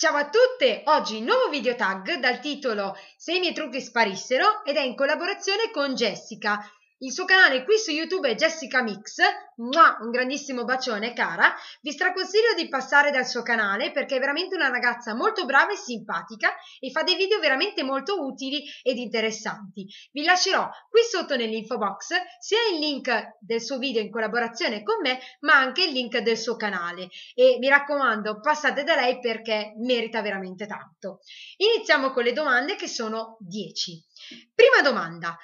Ciao a tutte! Oggi nuovo video tag dal titolo Se i miei trucchi sparissero ed è in collaborazione con Jessica il suo canale qui su YouTube è Jessica Mix. Mua, un grandissimo bacione, cara. Vi straconsiglio di passare dal suo canale perché è veramente una ragazza molto brava e simpatica e fa dei video veramente molto utili ed interessanti. Vi lascerò qui sotto nell'info box sia il link del suo video in collaborazione con me, ma anche il link del suo canale. E mi raccomando, passate da lei perché merita veramente tanto. Iniziamo con le domande che sono 10. Prima domanda.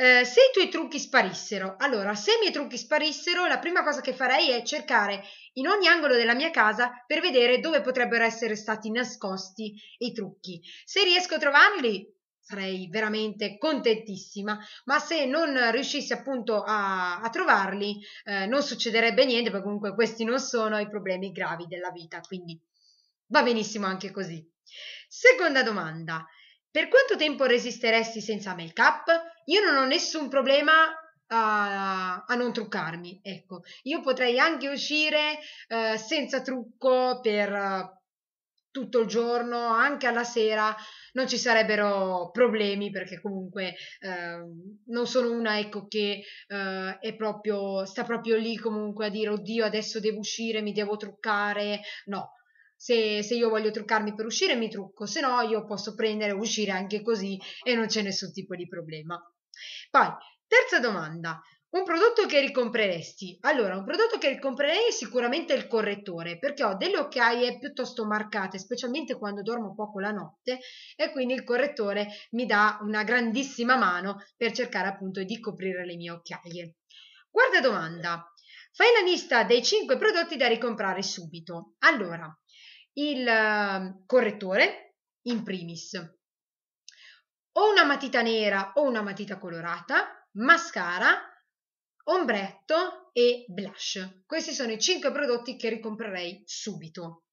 Eh, se i tuoi trucchi sparissero, allora se i miei trucchi sparissero, la prima cosa che farei è cercare in ogni angolo della mia casa per vedere dove potrebbero essere stati nascosti i trucchi. Se riesco a trovarli, sarei veramente contentissima, ma se non riuscissi appunto a, a trovarli, eh, non succederebbe niente, perché comunque questi non sono i problemi gravi della vita, quindi va benissimo anche così. Seconda domanda. Per quanto tempo resisteresti senza make-up? Io non ho nessun problema a, a, non truccarmi. Ecco, io potrei anche uscire eh, senza trucco per eh, tutto il giorno, anche alla sera, non ci sarebbero problemi perché comunque eh, non sono una ecco che eh, è proprio sta proprio lì comunque a dire oddio adesso devo uscire, mi devo truccare. No, se, se, io voglio truccarmi per uscire mi trucco, se no io posso prendere e uscire anche così e non c'è nessun tipo di problema. Poi, terza domanda. Un prodotto che ricompreresti? Allora, un prodotto che ricomprerei è sicuramente il correttore, perché ho delle occhiaie piuttosto marcate, specialmente quando dormo poco la notte, e quindi il correttore mi dà una grandissima mano per cercare appunto di coprire le mie occhiaie. Quarta domanda. Fai la lista dei 5 prodotti da ricomprare subito. Allora, il ehm, correttore in primis, o una matita nera o una matita colorata, mascara, ombretto e blush. Questi sono i 5 prodotti che ricomprerei subito.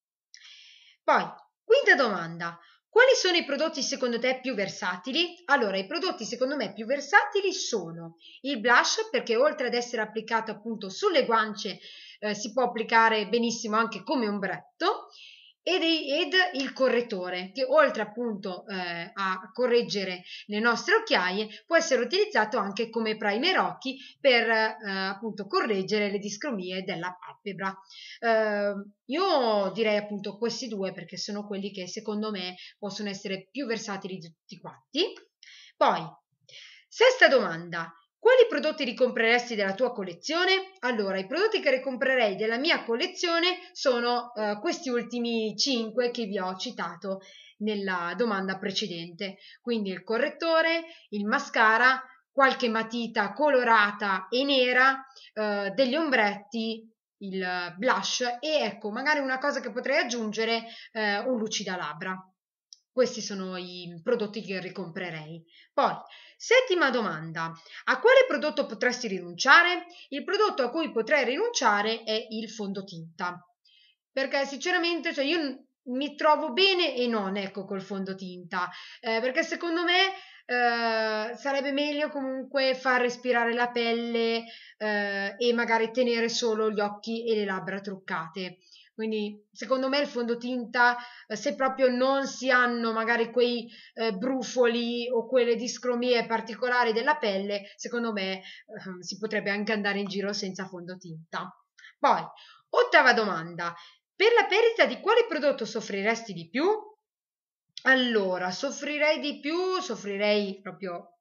Poi, quinta domanda. Quali sono i prodotti secondo te più versatili? Allora, i prodotti secondo me più versatili sono il blush perché oltre ad essere applicato appunto sulle guance eh, si può applicare benissimo anche come ombretto, ed, ed il correttore che oltre appunto eh, a correggere le nostre occhiaie può essere utilizzato anche come primer occhi per eh, appunto correggere le discromie della palpebra. Eh, io direi appunto questi due perché sono quelli che secondo me possono essere più versatili di tutti quanti. Poi, sesta domanda, quali prodotti ricompreresti della tua collezione? Allora, i prodotti che ricomprerei della mia collezione sono eh, questi ultimi 5 che vi ho citato nella domanda precedente. Quindi il correttore, il mascara, qualche matita colorata e nera, eh, degli ombretti, il blush e ecco, magari una cosa che potrei aggiungere, eh, un labbra. Questi sono i prodotti che ricomprerei. Poi, settima domanda. A quale prodotto potresti rinunciare? Il prodotto a cui potrei rinunciare è il fondotinta. Perché sinceramente, cioè io mi trovo bene e non ecco col fondotinta eh, perché secondo me eh, sarebbe meglio comunque far respirare la pelle eh, e magari tenere solo gli occhi e le labbra truccate quindi secondo me il fondotinta eh, se proprio non si hanno magari quei eh, brufoli o quelle discromie particolari della pelle secondo me eh, si potrebbe anche andare in giro senza fondotinta poi ottava domanda per la perdita di quale prodotto soffriresti di più? Allora, soffrirei di più, soffrirei proprio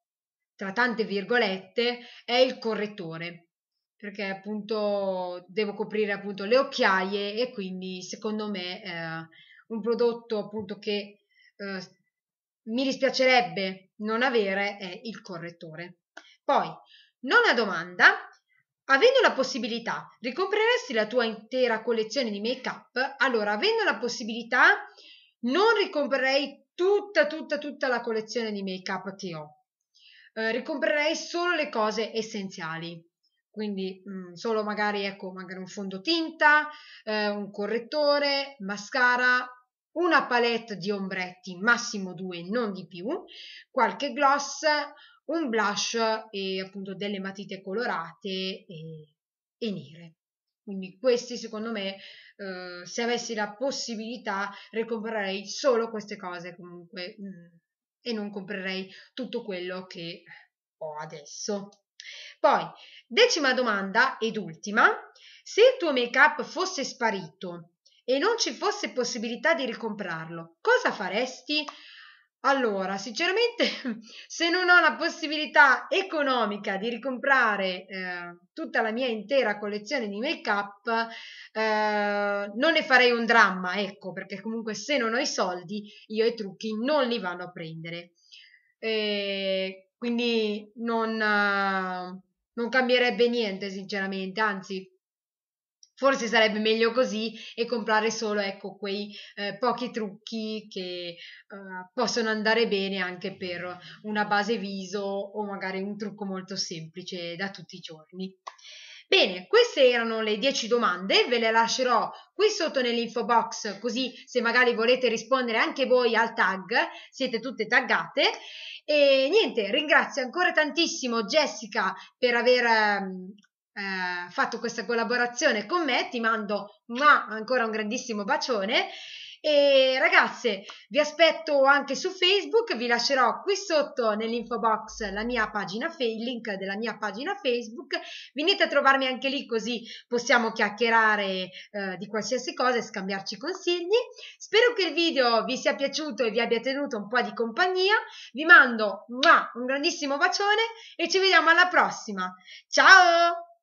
tra tante virgolette, è il correttore, perché appunto devo coprire appunto le occhiaie e quindi secondo me eh, un prodotto appunto che eh, mi dispiacerebbe non avere è il correttore. Poi, nona domanda, Avendo la possibilità, ricompreresti la tua intera collezione di make-up? Allora, avendo la possibilità, non ricomprerei tutta, tutta, tutta la collezione di make-up che ho. Eh, ricomprerei solo le cose essenziali. Quindi mh, mm, solo magari, ecco, magari un fondotinta, eh, un correttore, mascara, una palette di ombretti, massimo due, non di più, qualche gloss, un blush e appunto delle matite colorate e, e nere. Quindi questi secondo me, eh, se avessi la possibilità, ricomprerei solo queste cose comunque mh, mm, e non comprerei tutto quello che ho adesso. Poi, decima domanda ed ultima, se il tuo make-up fosse sparito e non ci fosse possibilità di ricomprarlo, cosa faresti? Allora, sinceramente, se non ho la possibilità economica di ricomprare eh, tutta la mia intera collezione di make-up, eh, non ne farei un dramma, ecco, perché comunque se non ho i soldi, io i trucchi non li vado a prendere. E quindi non, eh, non cambierebbe niente, sinceramente, anzi, forse sarebbe meglio così e comprare solo ecco, quei eh, pochi trucchi che eh, possono andare bene anche per una base viso o magari un trucco molto semplice da tutti i giorni. Bene, queste erano le 10 domande, ve le lascerò qui sotto nell'info box così se magari volete rispondere anche voi al tag, siete tutte taggate. E niente, ringrazio ancora tantissimo Jessica per aver ehm, eh, fatto questa collaborazione con me, ti mando ma ancora un grandissimo bacione. E ragazze, vi aspetto anche su Facebook, vi lascerò qui sotto nell'info box la mia pagina, il link della mia pagina Facebook. Venite a trovarmi anche lì così possiamo chiacchierare eh, di qualsiasi cosa e scambiarci consigli. Spero che il video vi sia piaciuto e vi abbia tenuto un po' di compagnia. Vi mando un grandissimo bacione e ci vediamo alla prossima. Ciao!